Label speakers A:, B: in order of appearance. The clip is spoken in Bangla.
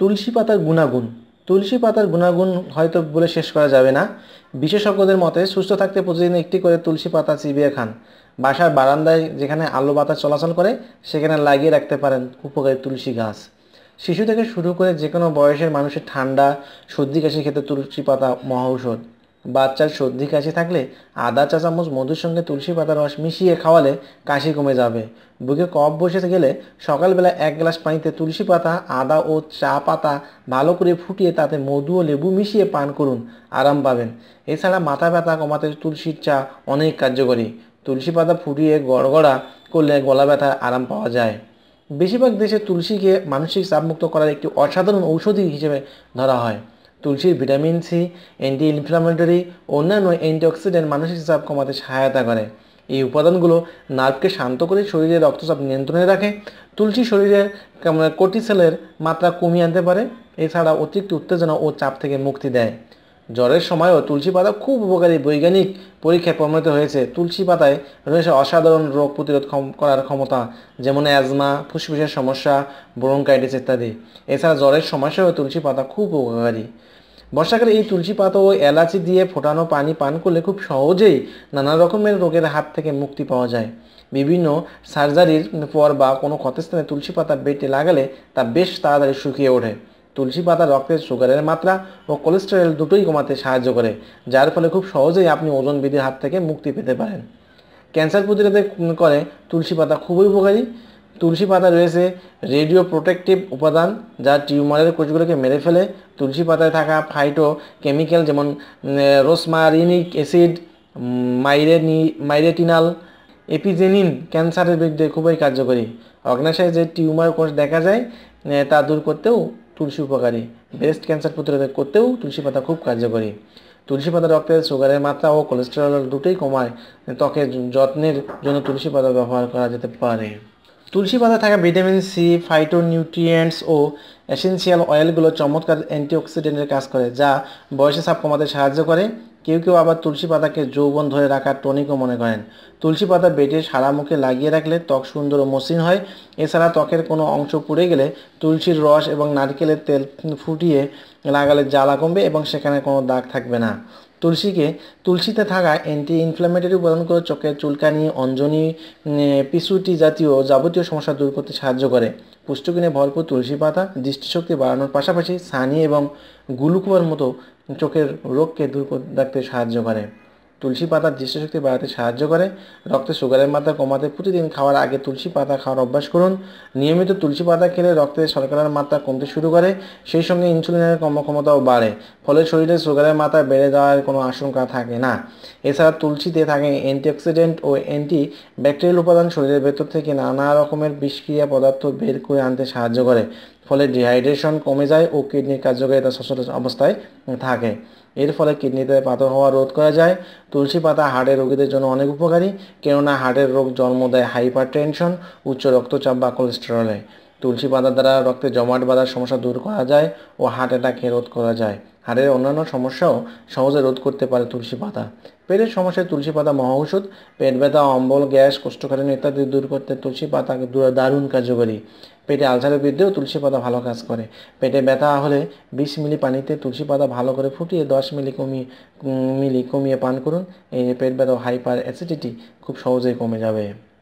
A: তুলসী পাতার গুণাগুণ তুলসী পাতার গুণাগুণ হয়তো বলে শেষ করা যাবে না বিশেষজ্ঞদের মতে সুস্থ থাকতে প্রতিদিন একটি করে তুলসী পাতা চিবিয়ে খান বাসার বারান্দায় যেখানে আলো বাতাস চলাচল করে সেখানে লাগিয়ে রাখতে পারেন উপকারী তুলসী গাছ শিশু থেকে শুরু করে যে কোনো বয়সের মানুষের ঠান্ডা সর্দি কাশি খেতে তুলসী পাতা মহৌষধ বাচ্চার সর্দি কাশি থাকলে আদা চা চামচ মধুর সঙ্গে তুলসী পাতার রস মিশিয়ে খাওয়ালে কাশি কমে যাবে বুকে কফ বসে গেলে সকালবেলা এক গ্লাস পানিতে তুলসী পাতা আদা ও চা পাতা ভালো করে ফুটিয়ে তাতে মধু ও লেবু মিশিয়ে পান করুন আরাম পাবেন এছাড়া মাথা ব্যথা কমাতে তুলসীর চা অনেক কার্যকরী তুলসী পাতা ফুটিয়ে গড়গড়া করলে গলা ব্যথা আরাম পাওয়া যায় বেশিরভাগ দেশে তুলসীকে মানসিক চাপমুক্ত করার একটি অসাধারণ ঔষধি হিসেবে ধরা হয় তুলসীর ভিটামিন সি অ্যান্টি ইনফ্লামেটরি অন্যান্য অ্যান্টিঅক্সিডেন্ট মানসিক চাপ কমাতে সহায়তা করে এই উপাদানগুলো নার্ভকে শান্ত করে শরীরের রক্তচাপ নিয়ন্ত্রণে রাখে তুলসী শরীরের কোটিসেলের মাত্রা কমিয়ে আনতে পারে এছাড়া অতিরিক্ত উত্তেজনা ও চাপ থেকে মুক্তি দেয় জ্বরের সময়ও তুলসী পাতা খুব উপকারী বৈজ্ঞানিক পরীক্ষায় প্রমাণিত হয়েছে তুলসী পাতায় রয়েছে অসাধারণ রোগ প্রতিরোধ করার ক্ষমতা যেমন অ্যাজমা ফুসফুসের সমস্যা ব্রোঙ্কাইটিস ইত্যাদি এছাড়া জ্বরের সমস্যাও তুলসী পাতা খুব উপকারী বর্ষাকালে এই তুলসী পাতা ও এলাচি দিয়ে ফোটানো পানি পান করলে খুব সহজেই নানা রকমের রোগের হাত থেকে মুক্তি পাওয়া যায় বিভিন্ন সার্জারির পর বা কোনো ক্ষতস্থানে তুলসী পাতা বেটে লাগালে তা বেশ তাড়াতাড়ি শুকিয়ে ওঠে তুলসী পাতা রক্তের সুগারের মাত্রা ও কোলেস্টেরল দুটোই কমাতে সাহায্য করে যার ফলে খুব সহজেই আপনি ওজন বৃদ্ধির হাত থেকে মুক্তি পেতে পারেন ক্যান্সার প্রতিরোধে করে তুলসী পাতা খুবই উপকারী তুলসী পাতায় রয়েছে রেডিও প্রোটেকটিভ উপাদান যা টিউমারের কোষগুলোকে মেরে ফেলে তুলসী পাতায় থাকা ফাইটো কেমিক্যাল যেমন রোসমারিনিক অ্যাসিড মাইরেনি মাইরেটিনাল এপিজেনিন ক্যান্সারের বিরুদ্ধে খুবই কার্যকরী অগ্নাশয়ে যে টিউমার কোষ দেখা যায় তা দূর করতেও তুলসী উপকারী ব্রেস্ট ক্যান্সার প্রতিরোধ করতেও তুলসী পাতা খুব কার্যকরী তুলসী পাতা রক্তের সুগারের মাত্রা ও কোলেস্টেরল দুটোই কমায় ত্বকের যত্নের জন্য তুলসী পাতা ব্যবহার করা যেতে পারে তুলসী পাতা থাকা ভিটামিন সি ফাইটোনিউট্রিয়েন্টস ও এসেন্সিয়াল অয়েলগুলো চমৎকার অ্যান্টিঅক্সিডেন্টের কাজ করে যা বয়সে ছাপ কমাতে সাহায্য করে কেউ কেউ আবার তুলসী পাতাকে যৌবন ধরে রাখার টনিকও মনে করেন তুলসী পাতা বেটে সারা মুখে লাগিয়ে রাখলে ত্বক সুন্দর ও মসৃণ হয় এছাড়া ত্বকের কোনো অংশ পুড়ে গেলে তুলসীর রস এবং নারকেলের তেল ফুটিয়ে লাগালে জ্বালা কমবে এবং সেখানে কোনো দাগ থাকবে না তুলসীকে তুলসীতে থাকা অ্যান্টি ইনফ্লামেটরি করে চোখের চুলকানি অঞ্জনি পিসুটি জাতীয় যাবতীয় সমস্যা দূর করতে সাহায্য করে পুষ্টকিনে ভরপুর তুলসী পাতা দৃষ্টিশক্তি বাড়ানোর পাশাপাশি সানি এবং গ্লুকোয়ার মতো চোখের রোগকে দূর রাখতে সাহায্য করে তুলসী পাতা দৃষ্টিশক্তি বাড়াতে সাহায্য করে রক্তে সুগারের মাত্রা কমাতে প্রতিদিন খাওয়ার আগে তুলসী পাতা খাওয়ার অভ্যাস করুন নিয়মিত তুলসী পাতা খেলে রক্তে শর্করার মাত্রা কমতে শুরু করে সেই সঙ্গে ইনসুলিনের কর্মক্ষমতাও বাড়ে ফলে শরীরে সুগারের মাত্রা বেড়ে যাওয়ার কোনো আশঙ্কা থাকে না এছাড়া তুলসীতে থাকে অ্যান্টিঅক্সিডেন্ট ও অ্যান্টি ব্যাকটেরিয়াল উপাদান শরীরের ভেতর থেকে নানা রকমের বিষক্রিয়া পদার্থ বের করে আনতে সাহায্য করে ফলে ডিহাইড্রেশন কমে যায় ও কিডনির কার্যকারিতা সচল অবস্থায় থাকে এর ফলে কিডনিতে পাথর হওয়া রোধ করা যায় তুলসী পাতা হাড়ের রোগীদের জন্য অনেক উপকারী কেননা হাড়ের রোগ জন্ম দেয় হাইপার টেনশন উচ্চ রক্তচাপ বা কোলেস্টেরলে তুলসী পাতা দ্বারা রক্তে জমাট বাঁধার সমস্যা দূর করা যায় ও হার্ট অ্যাটাকে রোধ করা যায় হাড়ের অন্যান্য সমস্যাও সহজে রোধ করতে পারে তুলসী পাতা পেটের সমস্যায় তুলসী পাতা মহা ওষুধ পেট ব্যথা অম্বল গ্যাস কোষ্ঠকালীন ইত্যাদি দূর করতে তুলসী পাতা দারুণ কার্যকরী পেটে আলসারের বিরুদ্ধেও তুলসী পাতা ভালো কাজ করে পেটে ব্যথা হলে বিশ মিলি পানিতে তুলসী পাতা ভালো করে ফুটিয়ে দশ মিলি কমিয়ে মিলি কমিয়ে পান করুন এই পেট ব্যথা হাইপার অ্যাসিডিটি খুব সহজেই কমে যাবে